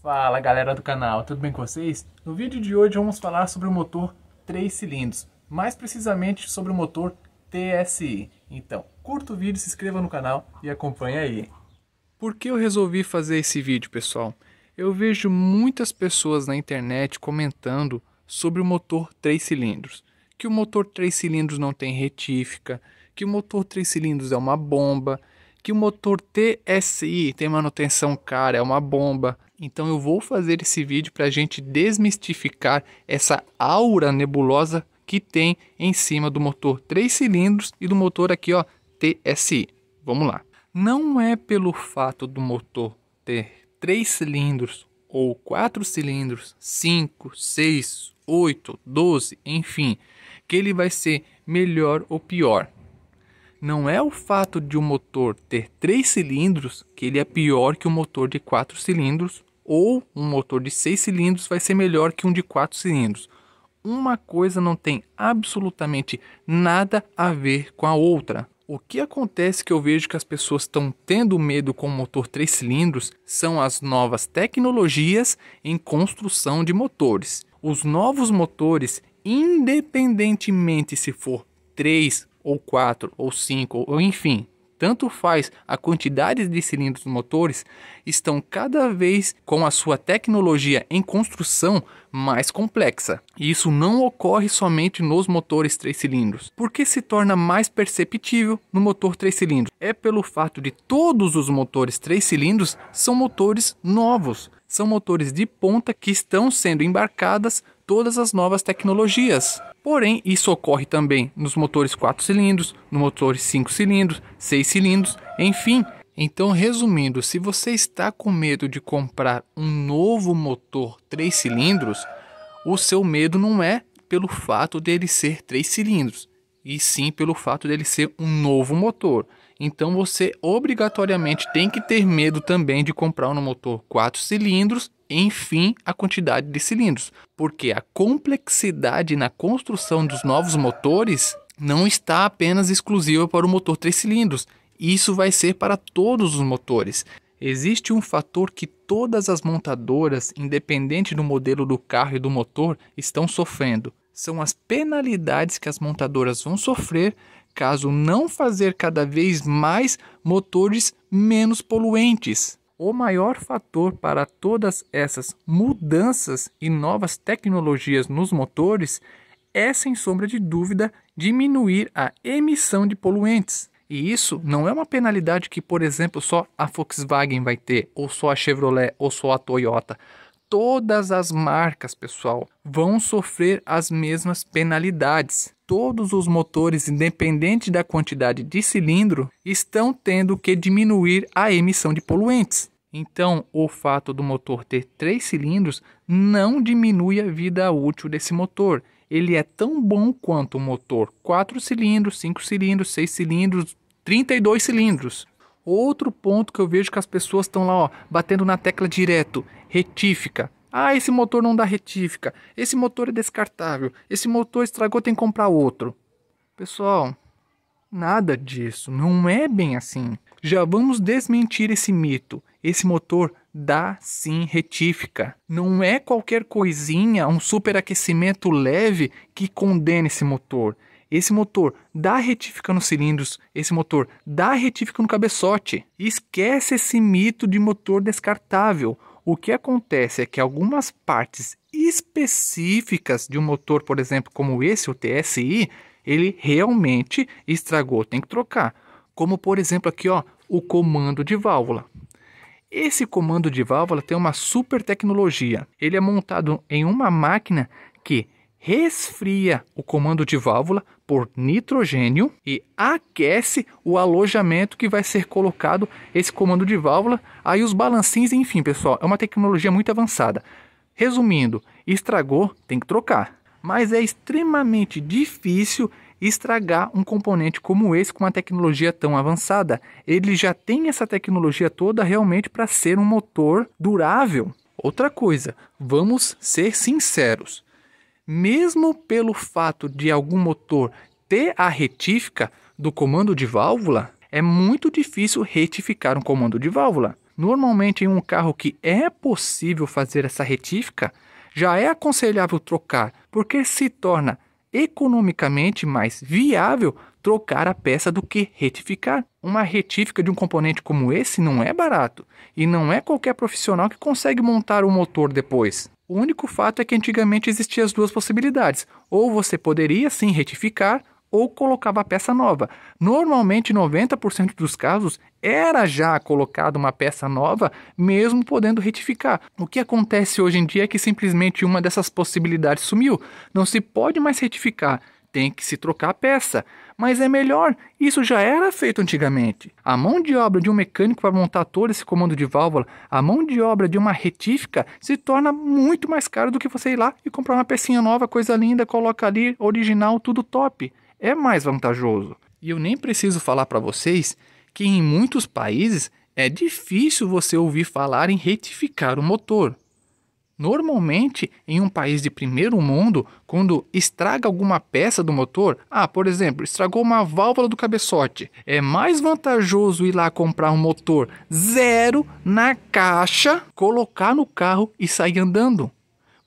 Fala galera do canal, tudo bem com vocês? No vídeo de hoje vamos falar sobre o motor 3 cilindros, mais precisamente sobre o motor TSI. Então, curta o vídeo, se inscreva no canal e acompanhe aí. Por que eu resolvi fazer esse vídeo, pessoal? Eu vejo muitas pessoas na internet comentando sobre o motor 3 cilindros, que o motor 3 cilindros não tem retífica, que o motor 3 cilindros é uma bomba, que o motor TSI tem manutenção cara, é uma bomba. Então eu vou fazer esse vídeo para a gente desmistificar essa aura nebulosa que tem em cima do motor 3 cilindros e do motor aqui ó TSI. Vamos lá. Não é pelo fato do motor ter 3 cilindros ou 4 cilindros, 5, 6, 8, 12, enfim, que ele vai ser melhor ou pior. Não é o fato de o um motor ter 3 cilindros que ele é pior que o um motor de 4 cilindros ou um motor de 6 cilindros vai ser melhor que um de 4 cilindros. Uma coisa não tem absolutamente nada a ver com a outra. O que acontece que eu vejo que as pessoas estão tendo medo com o motor 3 cilindros são as novas tecnologias em construção de motores. Os novos motores, independentemente se for 3 ou 4 ou 5 ou enfim, tanto faz a quantidade de cilindros motores, estão cada vez com a sua tecnologia em construção mais complexa. E isso não ocorre somente nos motores 3 cilindros, porque se torna mais perceptível no motor 3 cilindros. É pelo fato de todos os motores 3 cilindros são motores novos, são motores de ponta que estão sendo embarcadas todas as novas tecnologias. Porém, isso ocorre também nos motores 4 cilindros, nos motores 5 cilindros, 6 cilindros, enfim. Então, resumindo, se você está com medo de comprar um novo motor 3 cilindros, o seu medo não é pelo fato dele ser 3 cilindros, e sim pelo fato dele ser um novo motor. Então você obrigatoriamente tem que ter medo também de comprar um motor 4 cilindros enfim, a quantidade de cilindros, porque a complexidade na construção dos novos motores não está apenas exclusiva para o motor 3 cilindros, isso vai ser para todos os motores. Existe um fator que todas as montadoras, independente do modelo do carro e do motor, estão sofrendo. São as penalidades que as montadoras vão sofrer caso não fazer cada vez mais motores menos poluentes. O maior fator para todas essas mudanças e novas tecnologias nos motores é, sem sombra de dúvida, diminuir a emissão de poluentes. E isso não é uma penalidade que, por exemplo, só a Volkswagen vai ter, ou só a Chevrolet, ou só a Toyota. Todas as marcas, pessoal, vão sofrer as mesmas penalidades todos os motores, independente da quantidade de cilindro, estão tendo que diminuir a emissão de poluentes. Então, o fato do motor ter três cilindros não diminui a vida útil desse motor. Ele é tão bom quanto o motor 4 cilindros, 5 cilindros, 6 cilindros, 32 cilindros. Outro ponto que eu vejo que as pessoas estão lá ó, batendo na tecla direto: retífica. Ah, esse motor não dá retífica. Esse motor é descartável. Esse motor estragou, tem que comprar outro. Pessoal, nada disso. Não é bem assim. Já vamos desmentir esse mito. Esse motor dá sim retífica. Não é qualquer coisinha, um superaquecimento leve que condena esse motor. Esse motor dá retífica nos cilindros, esse motor dá retífica no cabeçote. Esquece esse mito de motor descartável. O que acontece é que algumas partes específicas de um motor, por exemplo, como esse, o TSI, ele realmente estragou, tem que trocar. Como por exemplo aqui, ó, o comando de válvula. Esse comando de válvula tem uma super tecnologia. Ele é montado em uma máquina que resfria o comando de válvula por nitrogênio e aquece o alojamento que vai ser colocado esse comando de válvula, aí os balancins, enfim, pessoal, é uma tecnologia muito avançada. Resumindo, estragou, tem que trocar. Mas é extremamente difícil estragar um componente como esse com uma tecnologia tão avançada. Ele já tem essa tecnologia toda realmente para ser um motor durável. Outra coisa, vamos ser sinceros mesmo pelo fato de algum motor ter a retífica do comando de válvula, é muito difícil retificar um comando de válvula. Normalmente, em um carro que é possível fazer essa retífica, já é aconselhável trocar, porque se torna economicamente mais viável trocar a peça do que retificar. Uma retífica de um componente como esse não é barato e não é qualquer profissional que consegue montar o um motor depois. O único fato é que antigamente existiam as duas possibilidades: ou você poderia sim retificar ou colocava a peça nova. Normalmente, 90% dos casos era já colocada uma peça nova, mesmo podendo retificar. O que acontece hoje em dia é que simplesmente uma dessas possibilidades sumiu. Não se pode mais retificar, tem que se trocar a peça. Mas é melhor, isso já era feito antigamente. A mão de obra de um mecânico para montar todo esse comando de válvula, a mão de obra de uma retífica, se torna muito mais caro do que você ir lá e comprar uma pecinha nova, coisa linda, coloca ali, original, tudo top. É mais vantajoso. E eu nem preciso falar para vocês que em muitos países é difícil você ouvir falar em retificar o motor. Normalmente, em um país de primeiro mundo, quando estraga alguma peça do motor, ah, por exemplo, estragou uma válvula do cabeçote, é mais vantajoso ir lá comprar um motor zero na caixa, colocar no carro e sair andando.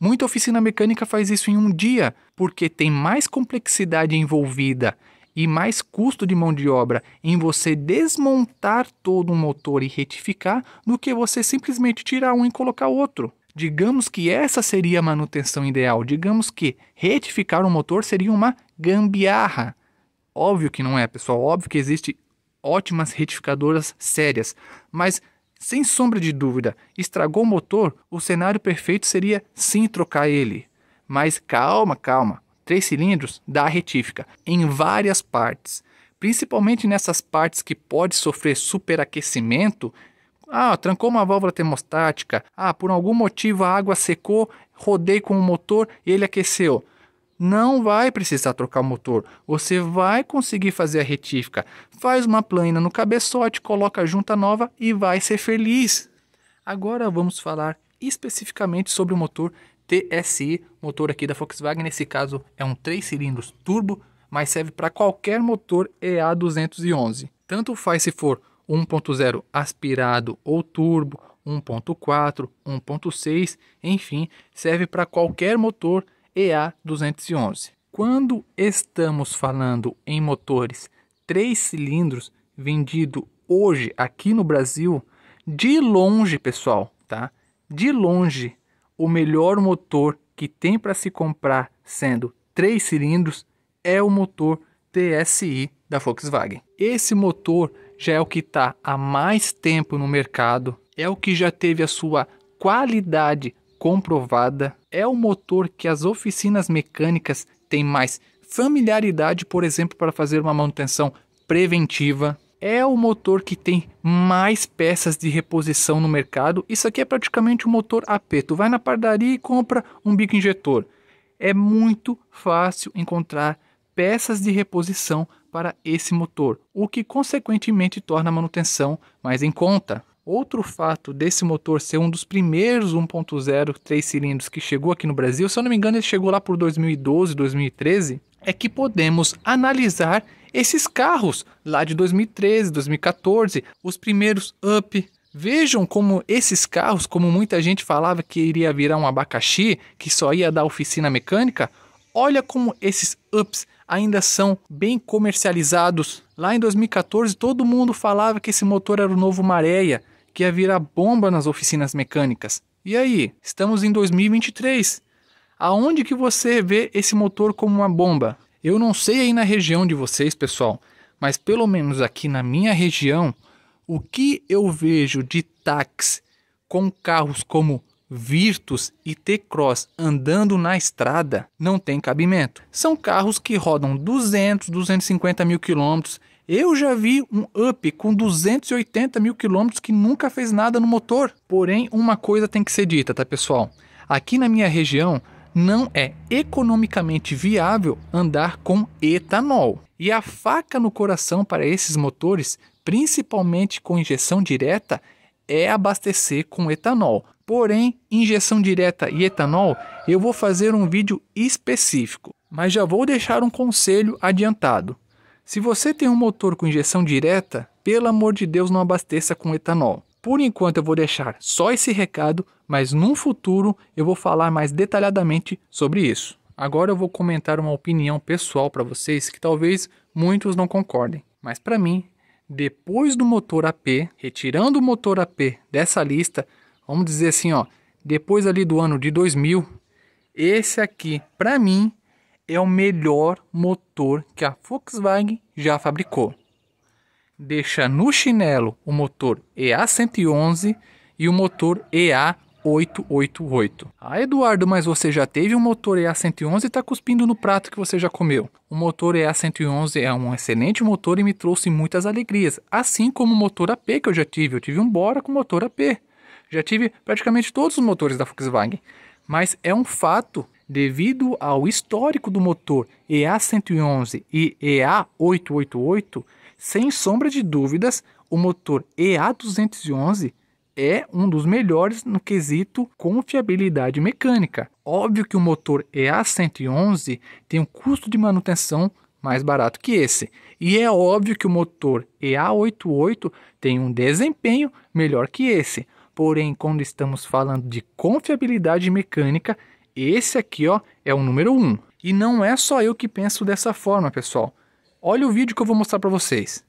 Muita oficina mecânica faz isso em um dia, porque tem mais complexidade envolvida e mais custo de mão de obra em você desmontar todo um motor e retificar do que você simplesmente tirar um e colocar outro. Digamos que essa seria a manutenção ideal. Digamos que retificar o motor seria uma gambiarra. Óbvio que não é, pessoal. Óbvio que existe ótimas retificadoras sérias, mas sem sombra de dúvida, estragou o motor, o cenário perfeito seria sim trocar ele. Mas calma, calma. Três cilindros dá retífica em várias partes. Principalmente nessas partes que pode sofrer superaquecimento, ah, trancou uma válvula termostática. Ah, por algum motivo a água secou, rodei com o motor e ele aqueceu. Não vai precisar trocar o motor. Você vai conseguir fazer a retífica. Faz uma plana no cabeçote, coloca a junta nova e vai ser feliz. Agora vamos falar especificamente sobre o motor TSI, motor aqui da Volkswagen. Nesse caso é um 3 cilindros turbo, mas serve para qualquer motor EA211. Tanto faz se for 1.0 aspirado ou turbo, 1.4, 1.6, enfim, serve para qualquer motor EA211. Quando estamos falando em motores 3 cilindros vendido hoje aqui no Brasil, de longe, pessoal, tá? De longe, o melhor motor que tem para se comprar sendo 3 cilindros é o motor TSI da Volkswagen. Esse motor já é o que está há mais tempo no mercado, é o que já teve a sua qualidade comprovada, é o motor que as oficinas mecânicas têm mais familiaridade, por exemplo, para fazer uma manutenção preventiva. É o motor que tem mais peças de reposição no mercado. Isso aqui é praticamente um motor AP. Tu vai na padaria e compra um bico injetor. É muito fácil encontrar peças de reposição para esse motor, o que consequentemente torna a manutenção mais em conta. Outro fato desse motor ser um dos primeiros 1.0 3 cilindros que chegou aqui no Brasil, se eu não me engano, ele chegou lá por 2012, 2013, é que podemos analisar esses carros lá de 2013, 2014, os primeiros Up, Vejam como esses carros, como muita gente falava que iria virar um abacaxi, que só ia dar oficina mecânica, olha como esses ups ainda são bem comercializados. Lá em 2014, todo mundo falava que esse motor era o novo Maréia, que ia virar bomba nas oficinas mecânicas. E aí, estamos em 2023. Aonde que você vê esse motor como uma bomba? Eu não sei aí na região de vocês, pessoal, mas pelo menos aqui na minha região, o que eu vejo de táxi com carros como Virtus e T-Cross andando na estrada não tem cabimento. São carros que rodam 200, 250 mil quilômetros. Eu já vi um Up com 280 mil quilômetros que nunca fez nada no motor. Porém, uma coisa tem que ser dita, tá pessoal? Aqui na minha região não é economicamente viável andar com etanol. E a faca no coração para esses motores, principalmente com injeção direta, é abastecer com etanol. Porém, injeção direta e etanol, eu vou fazer um vídeo específico, mas já vou deixar um conselho adiantado. Se você tem um motor com injeção direta, pelo amor de Deus, não abasteça com etanol. Por enquanto eu vou deixar só esse recado, mas num futuro eu vou falar mais detalhadamente sobre isso. Agora eu vou comentar uma opinião pessoal para vocês que talvez muitos não concordem, mas para mim, depois do motor AP, retirando o motor AP dessa lista, vamos dizer assim, ó, depois ali do ano de 2000, esse aqui, para mim, é o melhor motor que a Volkswagen já fabricou. Deixa no chinelo o motor EA111 e o motor EA888. Ah, Eduardo, mas você já teve um motor EA111 e está cuspindo no prato que você já comeu. O motor EA111 é um excelente motor e me trouxe muitas alegrias, assim como o motor AP que eu já tive. Eu tive um Bora com motor AP já tive praticamente todos os motores da Volkswagen, mas é um fato devido ao histórico do motor EA111 e EA888, sem sombra de dúvidas, o motor EA211 é um dos melhores no quesito confiabilidade mecânica. Óbvio que o motor EA111 tem um custo de manutenção mais barato que esse. E é óbvio que o motor EA88 tem um desempenho melhor que esse. Porém, quando estamos falando de confiabilidade mecânica, esse aqui ó, é o número 1. Um. E não é só eu que penso dessa forma, pessoal. Olha o vídeo que eu vou mostrar para vocês.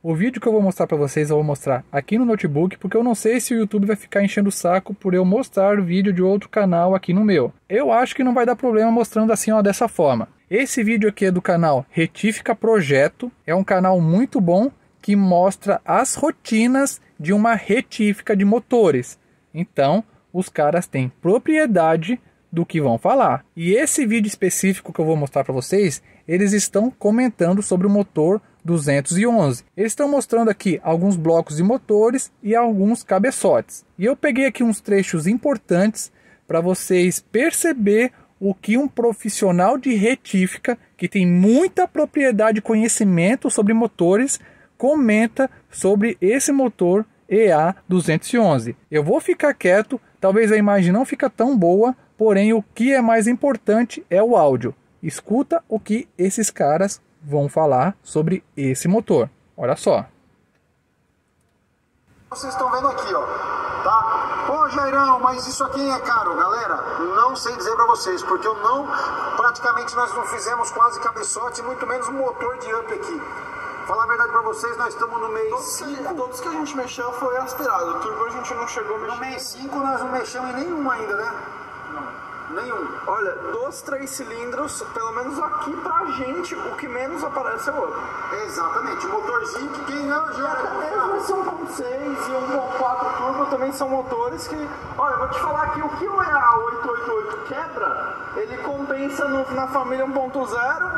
O vídeo que eu vou mostrar para vocês eu vou mostrar aqui no notebook, porque eu não sei se o YouTube vai ficar enchendo o saco por eu mostrar vídeo de outro canal aqui no meu. Eu acho que não vai dar problema mostrando assim, ó, dessa forma. Esse vídeo aqui é do canal Retífica Projeto, é um canal muito bom que mostra as rotinas de uma retífica de motores. Então, os caras têm propriedade do que vão falar. E esse vídeo específico que eu vou mostrar para vocês, eles estão comentando sobre o motor 211. Eles estão mostrando aqui alguns blocos de motores e alguns cabeçotes. E eu peguei aqui uns trechos importantes para vocês perceber o que um profissional de retífica que tem muita propriedade e conhecimento sobre motores comenta sobre esse motor EA211. Eu vou ficar quieto, talvez a imagem não fica tão boa, porém o que é mais importante é o áudio. Escuta o que esses caras vão falar sobre esse motor. Olha só. Vocês estão vendo aqui, ó, tá? Pô, Jairão, mas isso aqui é caro, galera. Não sei dizer para vocês, porque eu não, praticamente nós não fizemos quase cabeçote, muito menos um motor de up aqui. Falar a verdade pra vocês, nós estamos no mês 5. Todos que a gente mexeu foi aspirado. O turbo a gente não chegou a mexer. No mês 5 nós não mexemos em nenhum ainda, né? Não. Nenhum. Olha, dos três cilindros, pelo menos aqui pra gente, o que menos aparece é o outro. Exatamente. O motorzinho que quem não gera. Até mesmo esse 1.6 e 1.4 turbo também são motores que. Olha, eu vou te falar que o que o EA888 quebra, ele compensa no, na família 1.0, 1.4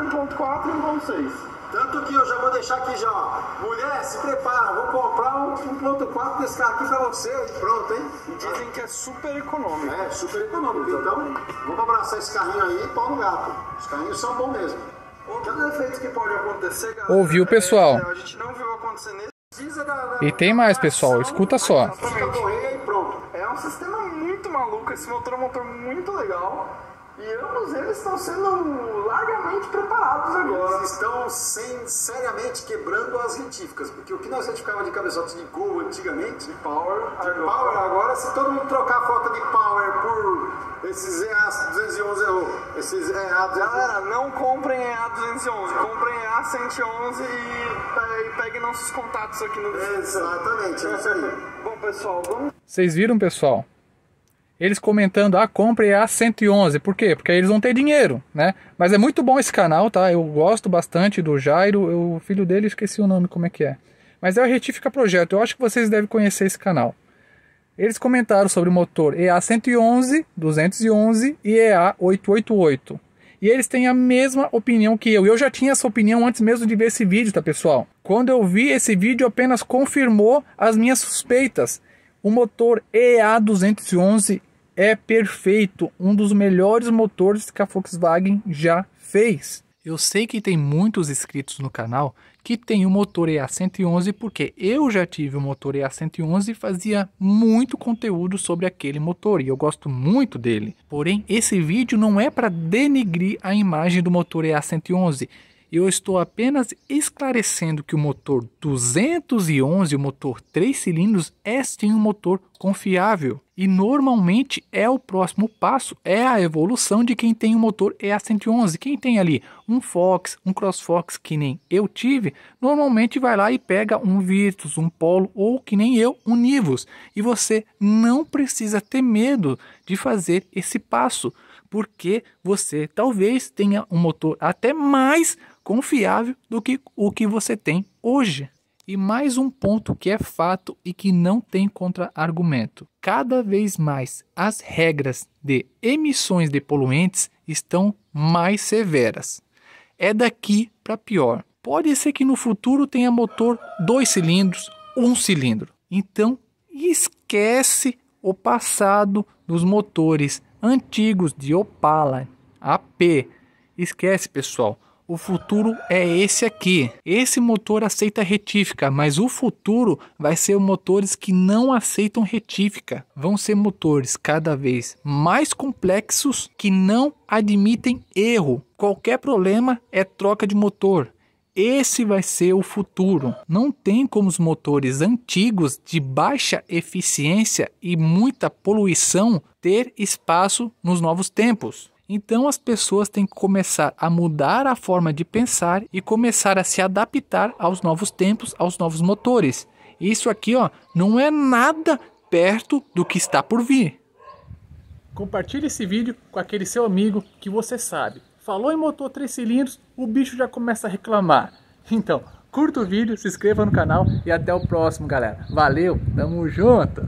e 1.6. Tanto que eu já vou deixar aqui já, ó. Mulher, se prepara, vou comprar um 1.4 desse carro aqui pra você pronto, hein? E dizem que é super econômico. É, super econômico. Então, vamos abraçar esse carrinho aí e pau no gato. Os carrinhos são bons mesmo. Outro defeito que pode acontecer, galera, Ouviu, é pessoal? É, a gente não viu acontecer nesse... Da, da, e tem mais, pessoal, escuta só. É um sistema muito maluco, esse motor é um motor muito legal. E ambos eles estão sendo largamente preparados agora. Eles estão sem, seriamente quebrando as retíficas, porque o que nós retificávamos de cabeçote de gol antigamente, de power, de agora. power, agora se todo mundo trocar a foto de power por esses EA211, esses EA211. Galera, não comprem EA211, comprem EA111 e, e peguem nossos contatos aqui no Exatamente, é isso aí. Bom, pessoal, vamos... Vocês viram, pessoal? eles comentando, ah, compre a 111. Por quê? Porque eles vão ter dinheiro, né? Mas é muito bom esse canal, tá? Eu gosto bastante do Jairo, o filho dele, esqueci o nome, como é que é. Mas é o Retifica Projeto, eu acho que vocês devem conhecer esse canal. Eles comentaram sobre o motor EA111, 211 e EA888. E eles têm a mesma opinião que eu. Eu já tinha essa opinião antes mesmo de ver esse vídeo, tá, pessoal? Quando eu vi esse vídeo, apenas confirmou as minhas suspeitas. O motor EA211 é perfeito, um dos melhores motores que a Volkswagen já fez. Eu sei que tem muitos inscritos no canal que tem o motor EA111 porque eu já tive o motor EA111 e fazia muito conteúdo sobre aquele motor e eu gosto muito dele. Porém, esse vídeo não é para denigrir a imagem do motor EA111 eu estou apenas esclarecendo que o motor 211, o motor 3 cilindros, é sim um motor confiável. E normalmente é o próximo passo, é a evolução de quem tem o um motor EA111. Quem tem ali um Fox, um CrossFox que nem eu tive, normalmente vai lá e pega um Virtus, um Polo ou que nem eu, um Nivus. E você não precisa ter medo de fazer esse passo, porque você talvez tenha um motor até mais confiável do que o que você tem hoje. E mais um ponto que é fato e que não tem contra-argumento. Cada vez mais as regras de emissões de poluentes estão mais severas. É daqui para pior. Pode ser que no futuro tenha motor dois cilindros, um cilindro. Então, esquece o passado dos motores antigos de Opala, AP. Esquece, pessoal. O futuro é esse aqui. Esse motor aceita retífica, mas o futuro vai ser motores que não aceitam retífica. Vão ser motores cada vez mais complexos que não admitem erro. Qualquer problema é troca de motor. Esse vai ser o futuro. Não tem como os motores antigos de baixa eficiência e muita poluição ter espaço nos novos tempos. Então as pessoas têm que começar a mudar a forma de pensar e começar a se adaptar aos novos tempos, aos novos motores. Isso aqui, ó, não é nada perto do que está por vir. Compartilhe esse vídeo com aquele seu amigo que você sabe. Falou em motor 3 cilindros, o bicho já começa a reclamar. Então, curta o vídeo, se inscreva no canal e até o próximo, galera. Valeu, tamo junto!